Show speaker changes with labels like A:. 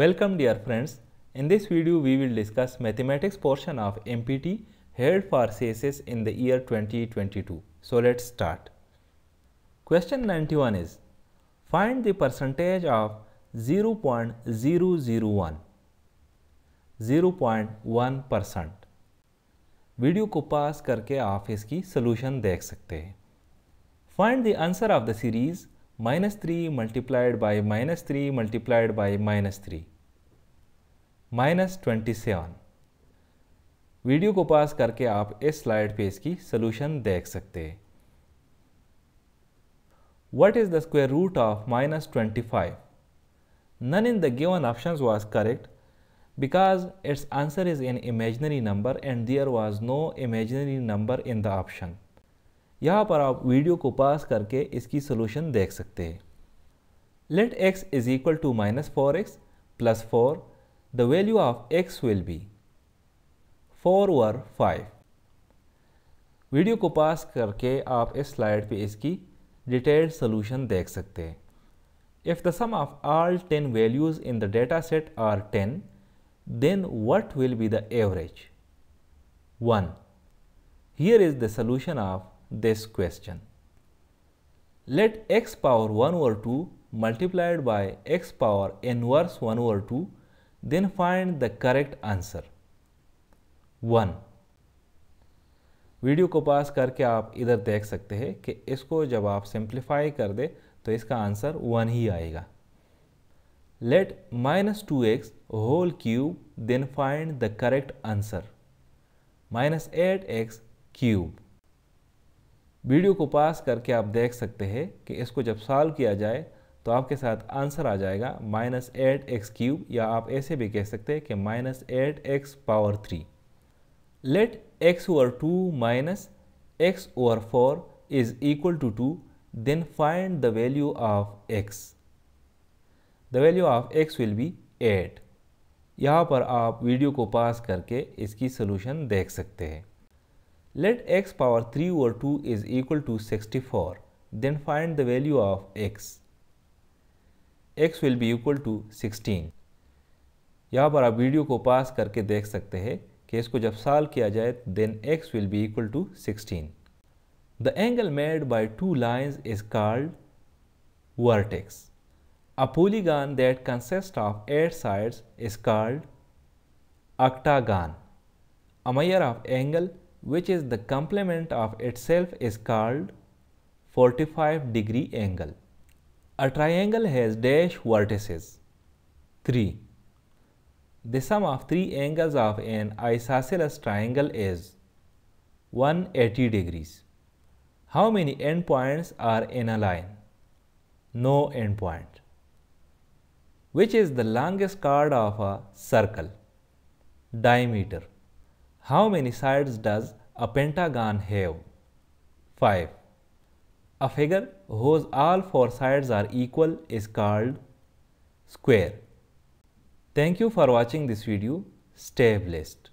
A: Welcome dear friends. In this video we will discuss mathematics portion of MPT held for CSS in the year 2022. So let's start. Question 91 is find the percentage of 0.001 0.1 Video ko pause karke aap iski solution dekh sakte hain. Find the answer of the series 0.001 minus 3 multiplied by minus 3 multiplied by minus 3 minus twenty seven video को पास करके आप इस slide पे इसकी solution देख सकते हैं what is the square root of minus 25? None in the given options was correct because its answer is an imaginary number and there was no imaginary number in the option. यहाँ पर आप video को पास करके इसकी solution देख सकते हैं let x is equal to minus four x plus four the value of x will be four over five video को पास करके आप इस स्लाइड पे इसकी डिटेल्ड सोल्यूशन देख सकते हैं if the sum of all ten values in the data set are ten then what will be the average one here is the solution of this question. Let x power 1 over 2 multiplied by x power inverse 1 over 2 then find the correct answer. 1. Video को पास करके आप इधर देख सकते हैं कि इसको जब आप सिंप्लीफाई कर दे तो इसका आंसर वन ही आएगा let minus two x whole cube then find the correct answer minus eight x cube video को पास करके आप देख सकते हैं कि इसको जब सॉल्व किया जाए तो आपके साथ आंसर आ जाएगा माइनस एट एक्स क्यूब या आप ऐसे भी कह सकते हैं कि minus eight x power three let x over two minus x over four is equal to two then find the value of x the value of x will be eight यहाँ पर आप वीडियो को पास करके इसकी solution देख सकते हैं Let x power 3 over 2 is equal to 64. Then find the value of x. x will be equal to 16. यहाँ पर आप वीडियो को पास करके देख सकते हैं कि इसको जब साल किया जाए then x will be equal to 16. The angle made by two lines is called vertex. A polygon that consists of 8 sides is called octagon. A measure of angle which is the complement of itself is called 45 degree angle. A triangle has dash vertices 3. The sum of three angles of an isosceles triangle is 180 degrees. How many endpoints are in a line? No endpoint. Which is the longest chord of a circle? Diameter. How many sides does a pentagon have? 5. A figure whose all four sides are equal is called square. Thank you for watching this video. Stay blessed.